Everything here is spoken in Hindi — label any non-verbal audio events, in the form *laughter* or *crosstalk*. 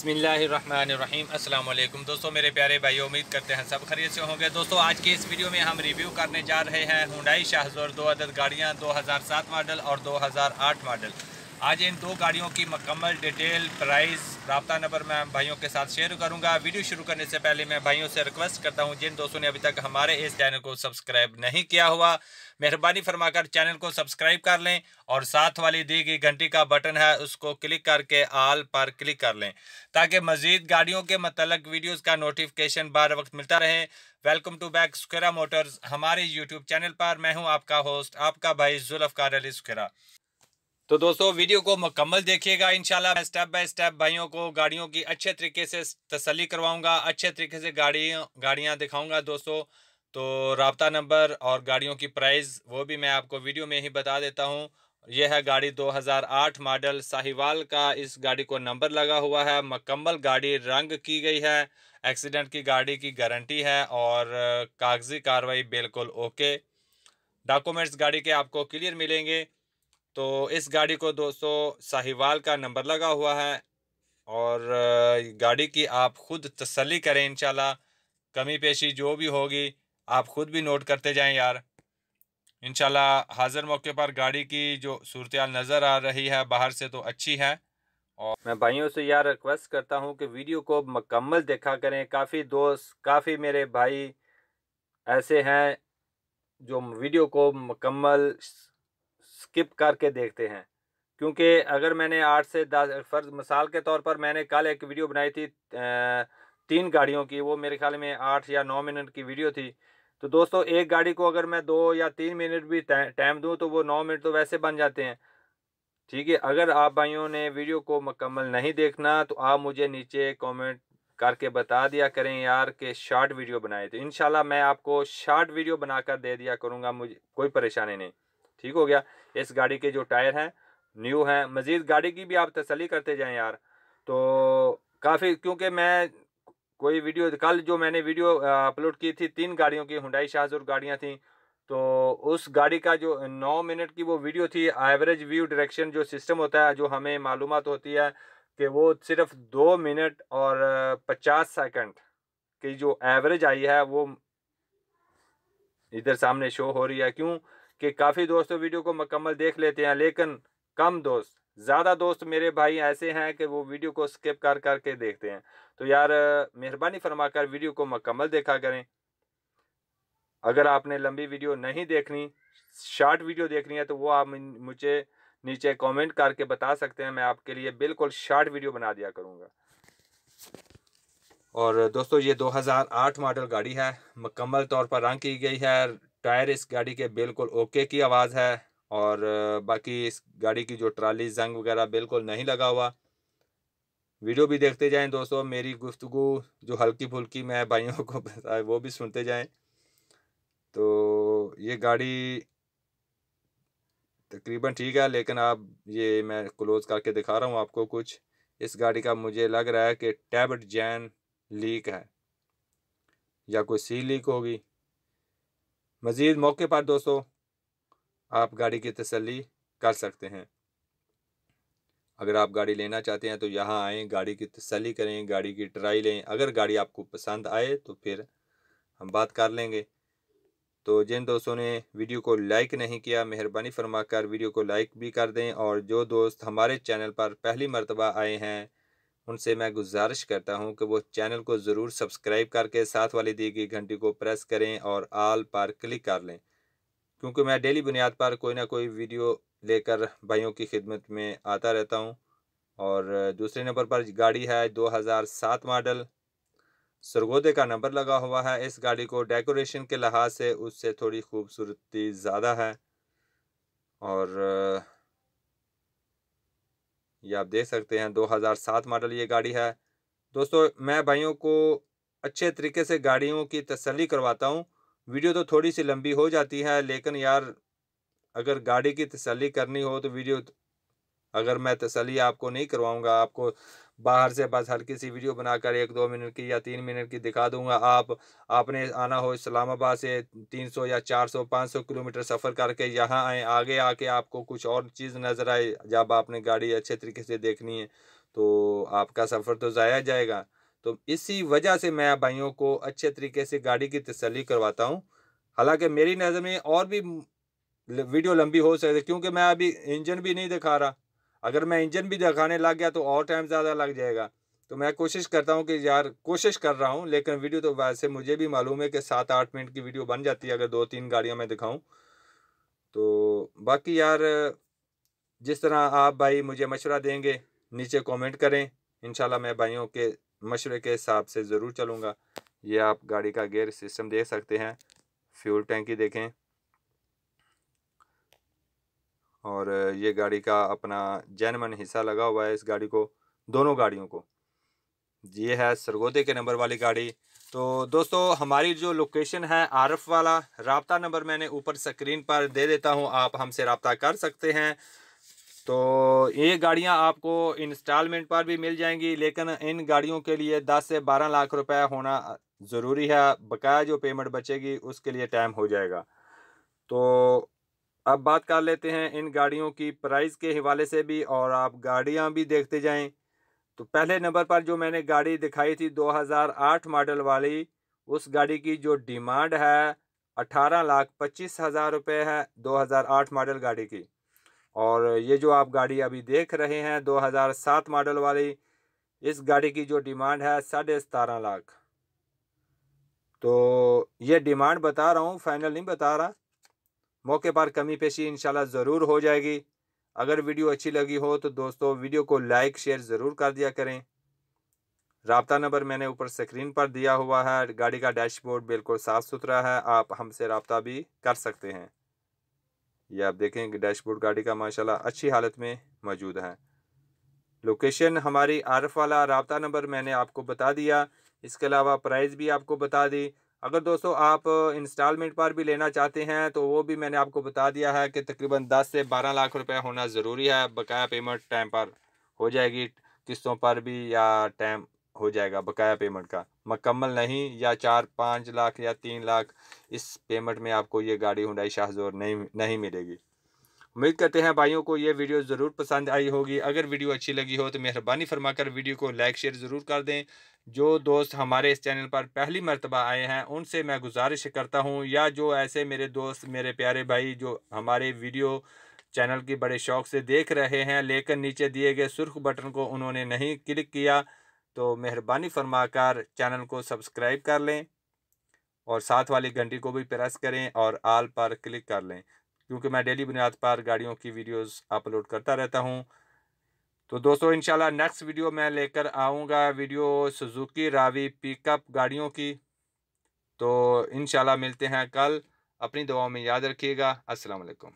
बसमिलीम अल्लाम दोस्तों मेरे प्यारे भाई उम्मीद करते हैं सब खरीद से होंगे दोस्तों आज की इस वीडियो में हम रिव्यू करने जा रहे हैं हुडाई शाहजोर दो अदद गाड़ियाँ 2007 मॉडल और 2008 मॉडल आज इन दो गाड़ियों की मकम्मल डिटेल प्राइस रबता नंबर मैं भाइयों के साथ शेयर करूंगा वीडियो शुरू करने से पहले मैं भाइयों से रिक्वेस्ट करता हूं जिन दोस्तों ने अभी तक हमारे इस चैनल को सब्सक्राइब नहीं किया हुआ मेहरबानी फरमाकर चैनल को सब्सक्राइब कर लें और साथ वाली दी गई घंटी का बटन है उसको क्लिक करके आल पर क्लिक कर लें ताकि मजीद गाड़ियों के मतलब वीडियोज़ का नोटिफिकेशन बार वक्त मिलता रहे वेलकम टू बैक स्क्रा मोटर्स हमारे यूट्यूब चैनल पर मैं हूँ आपका होस्ट आपका भाई जुल्फ़ार अली स्क्रा तो दोस्तों वीडियो को मुकम्मल देखिएगा इन मैं स्टेप बाय स्टेप भाइयों को गाड़ियों की अच्छे तरीके से तसली करवाऊंगा अच्छे तरीके से गाड़ी गाड़ियाँ दिखाऊंगा दोस्तों तो रबता नंबर और गाड़ियों की प्राइस वो भी मैं आपको वीडियो में ही बता देता हूँ यह है गाड़ी 2008 मॉडल साहिवाल का इस गाड़ी को नंबर लगा हुआ है मकम्मल गाड़ी रंग की गई है एक्सीडेंट की गाड़ी की गारंटी है और कागजी कार्रवाई बिल्कुल ओके डॉक्यूमेंट्स गाड़ी के आपको क्लियर मिलेंगे तो इस गाड़ी को दोस्तों साहिवाल का नंबर लगा हुआ है और गाड़ी की आप ख़ुद तसली करें इन कमी पेशी जो भी होगी आप ख़ुद भी नोट करते जाएं यार इन हाज़िर मौके पर गाड़ी की जो सूरत नज़र आ रही है बाहर से तो अच्छी है और मैं भाइयों से यार रिक्वेस्ट करता हूँ कि वीडियो को मकम्मल देखा करें काफ़ी दोस्त काफ़ी मेरे भाई ऐसे हैं जो वीडियो को मकम्मल स्किप करके देखते हैं क्योंकि अगर मैंने आठ से दस फर्ज मिसाल के तौर पर मैंने कल एक वीडियो बनाई थी तीन गाड़ियों की वो मेरे ख्याल में आठ या नौ मिनट की वीडियो थी तो दोस्तों एक गाड़ी को अगर मैं दो या तीन मिनट भी टाइम दूँ तो वो नौ मिनट तो वैसे बन जाते हैं ठीक है अगर आप भाइयों ने वीडियो को मुकम्मल नहीं देखना तो आप मुझे नीचे कमेंट करके बता दिया करें यार कि शॉर्ट वीडियो बनाए तो इन मैं आपको शॉर्ट वीडियो बनाकर दे दिया करूँगा मुझे कोई परेशानी नहीं ठीक हो गया इस गाड़ी के जो टायर हैं न्यू हैं मज़ीद गाड़ी की भी आप तसली करते जाएं यार तो काफ़ी क्योंकि मैं कोई वीडियो कल जो मैंने वीडियो अपलोड की थी तीन गाड़ियों की हुडाई शाहजुर गाड़ियाँ थी तो उस गाड़ी का जो नौ मिनट की वो वीडियो थी एवरेज व्यू डायरेक्शन जो सिस्टम होता है जो हमें मालूम होती है कि वो सिर्फ दो मिनट और पचास सेकंड की जो एवरेज आई है वो इधर सामने शो हो रही है क्यों कि काफ़ी दोस्त वीडियो को मकम्मल देख लेते हैं लेकिन कम दोस्त ज़्यादा दोस्त मेरे भाई ऐसे हैं कि वो वीडियो को स्किप कर करके देखते हैं तो यार मेहरबानी फरमा कर वीडियो को मकम्मल देखा करें अगर आपने लंबी वीडियो नहीं देखनी शार्ट वीडियो देखनी है तो वो आप मुझे नीचे कमेंट करके बता सकते हैं मैं आपके लिए बिल्कुल शार्ट वीडियो बना दिया करूँगा और दोस्तों ये 2008 मॉडल गाड़ी है मकम्मल तौर पर रंग की गई है टायर इस गाड़ी के बिल्कुल ओके की आवाज़ है और बाकी इस गाड़ी की जो ट्राली जंग वगैरह बिल्कुल नहीं लगा हुआ वीडियो भी देखते जाएं दोस्तों मेरी गुफ्तगु जो हल्की फुल्की मैं भाइयों को *laughs* वो भी सुनते जाएं तो ये गाड़ी तकरीबन ठीक है लेकिन आप ये मैं क्लोज़ करके दिखा रहा हूँ आपको कुछ इस गाड़ी का मुझे लग रहा है कि टैबट जैन लीक है या कोई सी लीक होगी मज़ीद मौके पर दोस्तों आप गाड़ी की तसली कर सकते हैं अगर आप गाड़ी लेना चाहते हैं तो यहाँ आएँ गाड़ी की तसली करें गाड़ी की ट्राई लें अगर गाड़ी आपको पसंद आए तो फिर हम बात कर लेंगे तो जिन दोस्तों ने वीडियो को लाइक नहीं किया मेहरबानी फरमा कर वीडियो को लाइक भी कर दें और जो दोस्त हमारे चैनल पर पहली मरतबा आए हैं उनसे मैं गुजारिश करता हूं कि वो चैनल को ज़रूर सब्सक्राइब करके साथ वाली दी गई घंटी को प्रेस करें और आल पर क्लिक कर लें क्योंकि मैं डेली बुनियाद पर कोई ना कोई वीडियो लेकर भाइयों की खिदमत में आता रहता हूँ और दूसरे नंबर पर गाड़ी है 2007 मॉडल सरगोदे का नंबर लगा हुआ है इस गाड़ी को डेकोरेशन के लिहाज से उससे थोड़ी खूबसूरती ज़्यादा है और ये आप देख सकते हैं 2007 मॉडल ये गाड़ी है दोस्तों मैं भाइयों को अच्छे तरीके से गाड़ियों की तसली करवाता हूँ वीडियो तो थोड़ी सी लंबी हो जाती है लेकिन यार अगर गाड़ी की तसली करनी हो तो वीडियो अगर मैं तसली आपको नहीं करवाऊँगा आपको बाहर से बस हल्की सी वीडियो बनाकर एक दो मिनट की या तीन मिनट की दिखा दूंगा आप आपने आना हो इस्लामाबाद से तीन सौ या चार सौ पाँच सौ किलोमीटर सफ़र करके यहाँ आए आगे आके आपको कुछ और चीज़ नज़र आए जब आपने गाड़ी अच्छे तरीके से देखनी है तो आपका सफ़र तो ज़ाया जाएगा तो इसी वजह से मैं भाइयों को अच्छे तरीके से गाड़ी की तसली करवाता हूँ हालांकि मेरी नज़र में और भी वीडियो लंबी हो सकती है क्योंकि मैं अभी इंजन भी नहीं दिखा रहा अगर मैं इंजन भी दिखाने लग गया तो और टाइम ज़्यादा लग जाएगा तो मैं कोशिश करता हूँ कि यार कोशिश कर रहा हूँ लेकिन वीडियो तो वैसे मुझे भी मालूम है कि सात आठ मिनट की वीडियो बन जाती है अगर दो तीन गाड़ियाँ मैं दिखाऊँ तो बाकी यार जिस तरह आप भाई मुझे मशवरा देंगे नीचे कमेंट करें इन मैं भाइयों के मशवरे के हिसाब से ज़रूर चलूँगा ये आप गाड़ी का गेयर सिस्टम देख सकते हैं फ्यूल टैंकी देखें और ये गाड़ी का अपना जैनमन हिस्सा लगा हुआ है इस गाड़ी को दोनों गाड़ियों को ये है सरगोदे के नंबर वाली गाड़ी तो दोस्तों हमारी जो लोकेशन है आरफ वाला रबता नंबर मैंने ऊपर स्क्रीन पर दे देता हूँ आप हमसे रबता कर सकते हैं तो ये गाड़ियाँ आपको इंस्टॉलमेंट पर भी मिल जाएंगी लेकिन इन गाड़ियों के लिए 10 से 12 लाख रुपए होना ज़रूरी है बकाया जो पेमेंट बचेगी उसके लिए टाइम हो जाएगा तो अब बात कर लेते हैं इन गाड़ियों की प्राइस के हवाले से भी और आप गाड़ियां भी देखते जाएं तो पहले नंबर पर जो मैंने गाड़ी दिखाई थी 2008 मॉडल वाली उस गाड़ी की जो डिमांड है अठारह लाख पच्चीस हज़ार रुपये है 2008 मॉडल गाड़ी की और ये जो आप गाड़ी अभी देख रहे हैं 2007 मॉडल वाली इस गाड़ी की जो डिमांड है साढ़े सतारह लाख तो ये डिमांड बता रहा हूँ फाइनल नहीं बता रहा मौके पर कमी पेशी इनशाला ज़रूर हो जाएगी अगर वीडियो अच्छी लगी हो तो दोस्तों वीडियो को लाइक शेयर ज़रूर कर दिया करें रबता नंबर मैंने ऊपर स्क्रीन पर दिया हुआ है गाड़ी का डैशबोर्ड बिल्कुल साफ़ सुथरा है आप हमसे रबता भी कर सकते हैं ये आप देखें कि डैशबोर्ड गाड़ी का माशाल्लाह अच्छी हालत में मौजूद है लोकेशन हमारी आरफ वाला रबता नंबर मैंने आपको बता दिया इसके अलावा प्राइस भी आपको बता दी अगर दोस्तों आप इंस्टॉलमेंट पर भी लेना चाहते हैं तो वो भी मैंने आपको बता दिया है कि तकरीबन 10 से 12 लाख रुपए होना ज़रूरी है बकाया पेमेंट टाइम पर हो जाएगी किस्तों पर भी या टाइम हो जाएगा बकाया पेमेंट का मकम्मल नहीं या चार पाँच लाख या तीन लाख इस पेमेंट में आपको ये गाड़ी हुडाई शाहजोर नहीं नहीं मिलेगी उम्मीद करते हैं भाइयों को ये वीडियो ज़रूर पसंद आई होगी अगर वीडियो अच्छी लगी हो तो मेहरबानी फरमाकर वीडियो को लाइक शेयर ज़रूर कर दें जो दोस्त हमारे इस चैनल पर पहली मरतबा आए हैं उनसे मैं गुजारिश करता हूँ या जो ऐसे मेरे दोस्त मेरे प्यारे भाई जो हमारे वीडियो चैनल की बड़े शौक से देख रहे हैं लेकिन नीचे दिए गए सुर्ख बटन को उन्होंने नहीं क्लिक किया तो मेहरबानी फरमाकर चैनल को सब्सक्राइब कर लें और साथ वाली घंटी को भी प्रेस करें और आल पर क्लिक कर लें क्योंकि मैं डेली बुनियाद पर गाड़ियों की वीडियोस अपलोड करता रहता हूं तो दोस्तों इंशाल्लाह नेक्स्ट वीडियो मैं लेकर आऊँगा वीडियो सुजुकी रावी पिकअप गाड़ियों की तो इंशाल्लाह मिलते हैं कल अपनी दुआओं में याद रखिएगा अस्सलाम वालेकुम